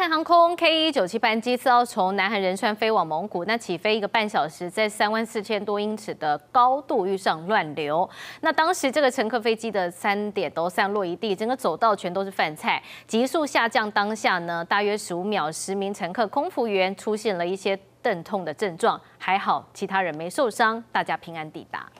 韩航空 K 一九七班机次要从南韩仁川飞往蒙古，那起飞一个半小时，在三万四千多英尺的高度遇上乱流。那当时这个乘客飞机的三点都散落一地，整个走道全都是饭菜，急速下降当下呢，大约十五秒，十名乘客、空服员出现了一些疼痛的症状，还好其他人没受伤，大家平安抵达。